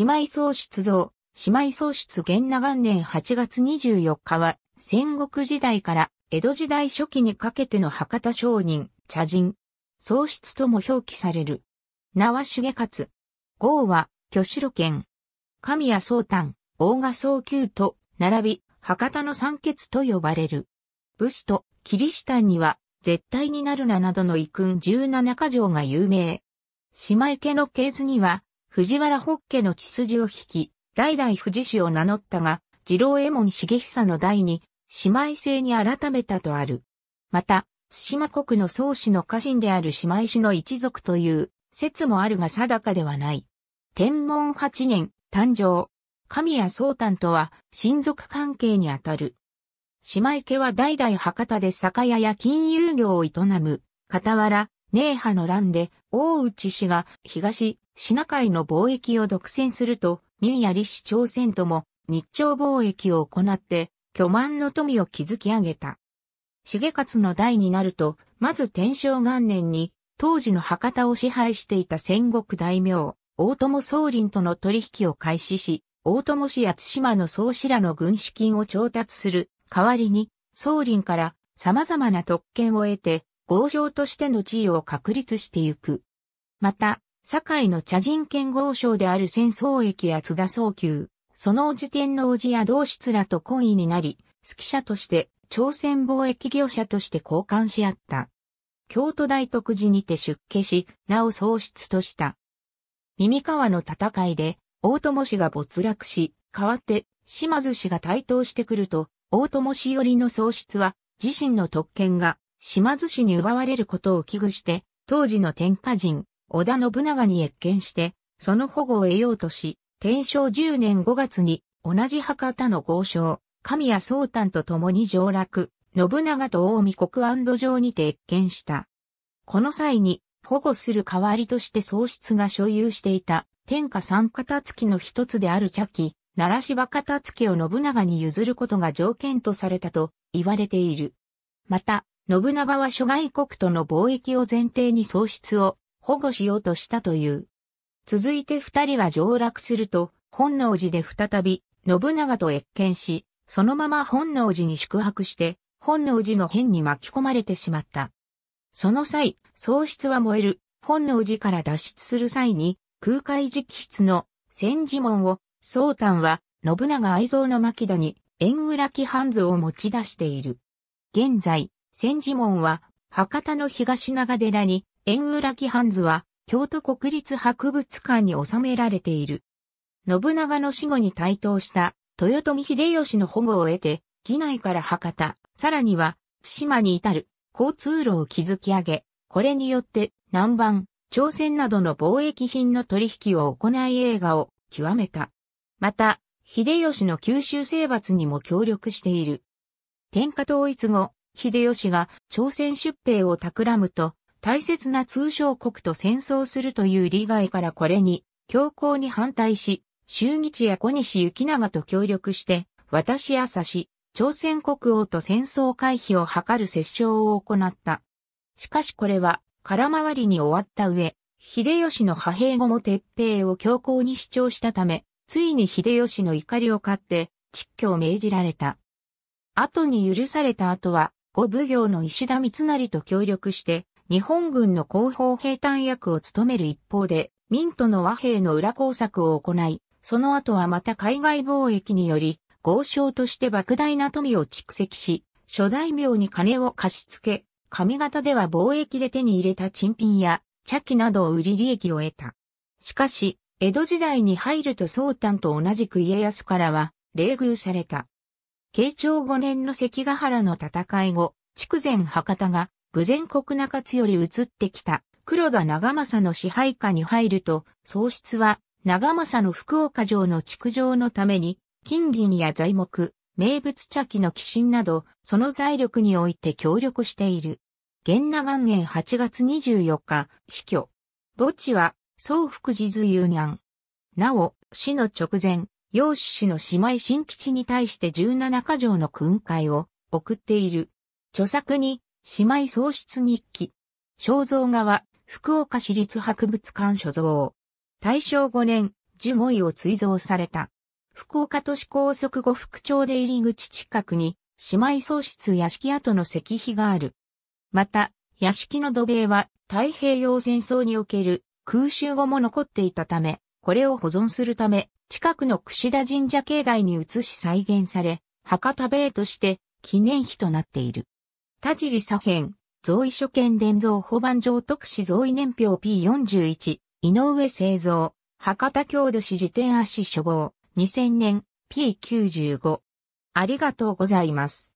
姉妹喪出像、姉妹喪出元那元年8月24日は、戦国時代から江戸時代初期にかけての博多商人、茶人、喪失とも表記される。名は重勝。号は、巨城県。神谷宗丹、大賀宗久と、並び、博多の三傑と呼ばれる。武士と、キリシタンには、絶対になるななどの遺訓17か条が有名。姉妹家の系図には、藤原北家の血筋を引き、代々富士氏を名乗ったが、次郎衛門重久の代に、姉妹制に改めたとある。また、津島国の宗氏の家臣である姉妹氏の一族という説もあるが定かではない。天文八年、誕生。神谷宗丹とは親族関係にあたる。姉妹家は代々博多で酒屋や金融業を営む、傍ら、寧波の乱で大内氏が東シナ海の貿易を独占すると、民や李氏朝鮮とも日朝貿易を行って巨万の富を築き上げた。重勝の代になると、まず天正元年に当時の博多を支配していた戦国大名、大友宗林との取引を開始し、大友氏や津島の総氏らの軍資金を調達する代わりに、宗林から様々な特権を得て、豪商としての地位を確立してゆく。また、堺の茶人兼豪商である戦争駅や津田宗久、その時点の皇寺や同室らと懇意になり、好き者として朝鮮貿易業者として交換し合った。京都大徳寺にて出家し、なお喪失とした。耳川の戦いで、大友氏が没落し、代わって島津氏が台頭してくると、大友氏寄りの喪失は、自身の特権が島津氏に奪われることを危惧して、当時の天下人、織田信長に越見して、その保護を得ようとし、天正10年5月に、同じ博多の豪商、神谷宗丹と共に上落、信長と大見国安土城にて越見した。この際に、保護する代わりとして喪失が所有していた、天下三片付の一つである茶器、奈良芝片付を信長に譲ることが条件とされたと言われている。また、信長は諸外国との貿易を前提に喪失を保護しようとしたという。続いて二人は上落すると、本能寺で再び、信長と越見し、そのまま本能寺に宿泊して、本能寺の変に巻き込まれてしまった。その際、喪失は燃える、本能寺から脱出する際に、空海直筆の千字門を、宗丹は、信長愛蔵の牧田に、縁裏木半図を持ち出している。現在、千字門は、博多の東長寺に、円浦木半図は、京都国立博物館に収められている。信長の死後に台頭した豊臣秀吉の保護を得て、義内から博多、さらには、津島に至る交通路を築き上げ、これによって南蛮、朝鮮などの貿易品の取引を行い映画を極めた。また、秀吉の九州征伐にも協力している。天下統一後、秀吉が朝鮮出兵を企むと、大切な通商国と戦争するという利害からこれに、強硬に反対し、周日や小西行長と協力して、私やし、朝鮮国王と戦争回避を図る折衝を行った。しかしこれは、空回りに終わった上、秀吉の派兵後も鉄兵を強硬に主張したため、ついに秀吉の怒りを買って、撤去を命じられた。後に許された後は、五奉行の石田三成と協力して、日本軍の広報兵隊役を務める一方で、民との和平の裏工作を行い、その後はまた海外貿易により、豪商として莫大な富を蓄積し、諸大名に金を貸し付け、上方では貿易で手に入れた珍品や茶器などを売り利益を得た。しかし、江戸時代に入ると宗丹と同じく家康からは、冷遇された。慶長5年の関ヶ原の戦い後、筑前博多が、武前国中津より移ってきた、黒田長政の支配下に入ると、喪失は、長政の福岡城の築城のために、金銀や材木、名物茶器の寄進など、その財力において協力している。元長元年8月24日、死去。墓地は、総福寺図有南。なお、死の直前、陽子氏の姉妹新基地に対して17箇条の訓戒を送っている。著作に、姉妹喪失日記。肖像画は、福岡市立博物館所蔵。大正5年、15位を追贈された。福岡都市高速後副町で入り口近くに、姉妹喪失屋敷跡の石碑がある。また、屋敷の土塀は太平洋戦争における空襲後も残っていたため、これを保存するため、近くの櫛田神社境内に移し再現され、博多米として記念碑となっている。田尻左辺、造意所見伝造保番上特使造意年表 P41、井上製造、博多郷土史辞典足書房、2000年 P95。ありがとうございます。